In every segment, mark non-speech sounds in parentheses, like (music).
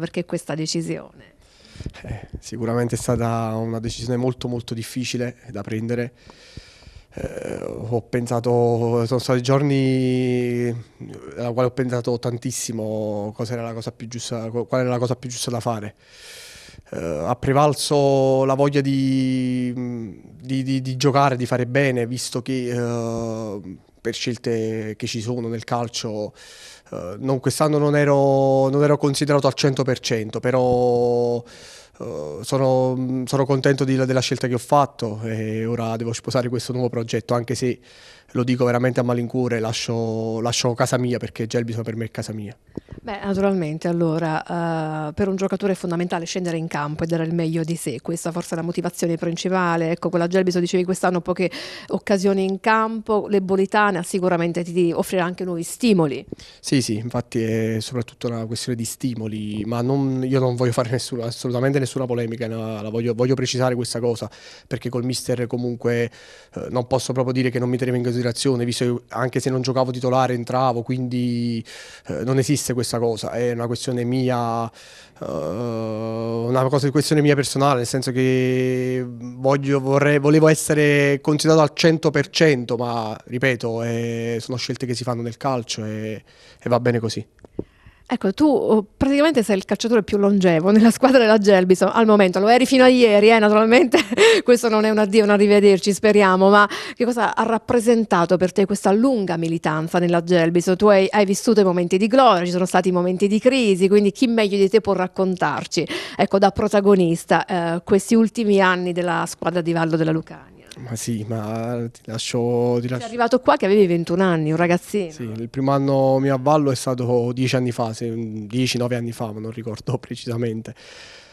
perché questa decisione? Eh, sicuramente è stata una decisione molto molto difficile da prendere. Eh, ho pensato, sono stati giorni alla quale ho pensato tantissimo cosa era la cosa più giusta, qual era la cosa più giusta da fare. Eh, ha prevalso la voglia di, di, di, di, giocare, di fare bene, visto che eh, per scelte che ci sono nel calcio, eh, non, quest'anno non ero, non ero considerato al 100%, però eh, sono, sono, contento di, della scelta che ho fatto e ora devo sposare questo nuovo progetto, anche se lo dico veramente a malincuore, lascio, lascio casa mia perché Gelbison per me è casa mia. Beh, naturalmente, allora, uh, per un giocatore è fondamentale scendere in campo e dare il meglio di sé, questa forse è la motivazione principale, ecco, con quella Gelbison dicevi quest'anno poche occasioni in campo, l'Ebolitana sicuramente ti offrirà anche nuovi stimoli. Sì, sì, infatti è soprattutto una questione di stimoli, ma non, io non voglio fare nessuno, assolutamente nessuno nessuna polemica, no, voglio, voglio, precisare questa cosa, perché col mister comunque eh, non posso proprio dire che non mi teneva in considerazione, visto che anche se non giocavo titolare entravo, quindi eh, non esiste questa cosa, è una questione mia, eh, una cosa, questione mia personale, nel senso che voglio, vorrei, volevo essere considerato al 100%, ma ripeto, eh, sono scelte che si fanno nel calcio e, e va bene così. Ecco, tu uh, praticamente sei il calciatore più longevo nella (laughs) squadra della Gelbison al momento, lo eri fino a ieri, eh, naturalmente (laughs) questo non è un addio, un arrivederci, speriamo, ma che cosa ha rappresentato per te questa lunga militanza nella Gelbison? Tu hai, hai vissuto i momenti di gloria, ci sono stati i momenti di crisi, quindi chi meglio di te può raccontarci, ecco, da protagonista eh, questi ultimi anni della squadra di Vallo della Lucania? Ma sì, ma ti lascio... Ti lascio... Sei arrivato qua che avevi 21 anni, un ragazzino. Sì, il primo anno mio a Vallo è stato 10 anni fa, 10-9 anni fa, ma non ricordo (laughs) precisamente.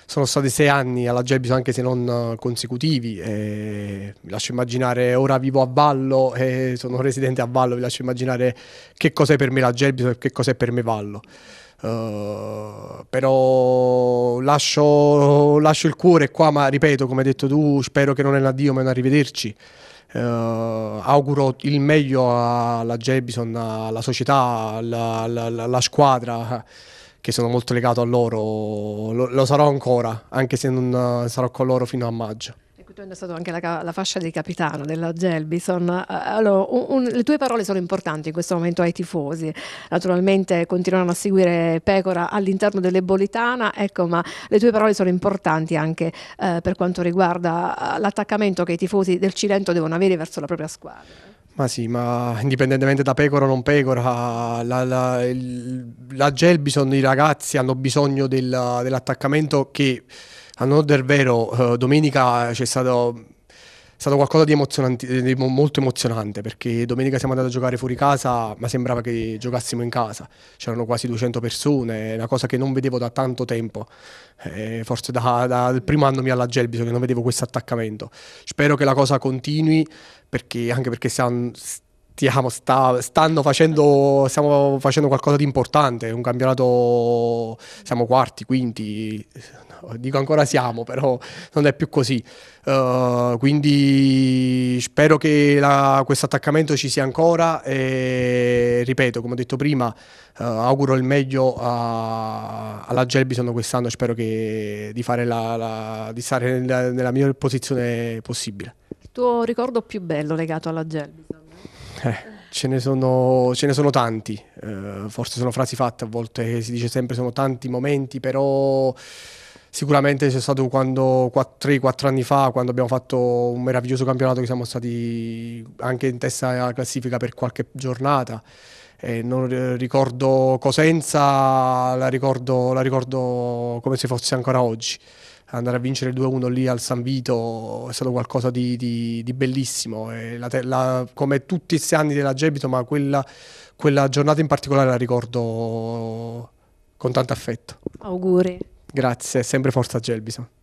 Sono stati 6 anni alla Gebis anche se non consecutivi. E... Vi lascio immaginare, ora vivo a Vallo e sono residente a Vallo, vi lascio immaginare che cos'è per me la Gebis e che cos'è per me Vallo. Uh, però lascio, lascio, il cuore qua, ma ripeto, come hai detto tu, spero che non è un addio, ma è un arrivederci. Uh, auguro il meglio alla Jebison, alla società, alla, alla, alla squadra che sono molto legato a loro, lo, lo sarò ancora, anche se non sarò con loro fino a maggio. Quindi è stata anche la, la, fascia di capitano della Gelbison. Eh, allora, un, un, le tue parole sono importanti in questo momento ai tifosi. Naturalmente continuano a seguire Pecora all'interno dell'Ebolitana, ecco, ma le tue parole sono importanti anche eh, per quanto riguarda eh, l'attaccamento che i tifosi del Cilento devono avere verso la propria squadra. Ma sì, ma indipendentemente da pecora o non pecora, la, la, la Gelbison, i ragazzi hanno bisogno dell'attaccamento che a non del vero, eh, domenica c'è stato, stato qualcosa di, di, molto emozionante perché domenica siamo andati a giocare fuori casa, ma sembrava che giocassimo in casa. C'erano quasi 200 persone, una cosa che non vedevo da tanto tempo, eh, forse dal da primo anno mio alla Gelbito che non vedevo questo attaccamento. Spero che la cosa continui perché, anche perché siamo diciamo, sta, stanno facendo, stiamo facendo qualcosa di importante, un campionato, siamo quarti, quinti, dico ancora siamo, però non è più così. Uh, quindi spero che questo attaccamento ci sia ancora e ripeto, come ho detto prima, uh, auguro il meglio a, alla Gelbison quest'anno, spero che, di, la, la, di, stare nella, nella migliore posizione possibile. Il tuo ricordo più bello legato alla Gelbison? Eh, ce, ne sono, ce, ne sono, tanti, eh, forse sono frasi fatte a volte, si dice sempre sono tanti momenti, però sicuramente c'è stato quando 3-4 anni fa, quando abbiamo fatto un meraviglioso campionato che siamo stati anche in testa alla classifica per qualche giornata. Eh, non ricordo Cosenza, la ricordo, la ricordo come se fosse ancora oggi andare a vincere 2-1 lì al San Vito è stato qualcosa di, di, di bellissimo. La, la, come tutti questi anni della Gebito, ma quella, quella giornata in particolare la ricordo con tanto affetto. Auguri. Grazie, sempre forza Gelbison.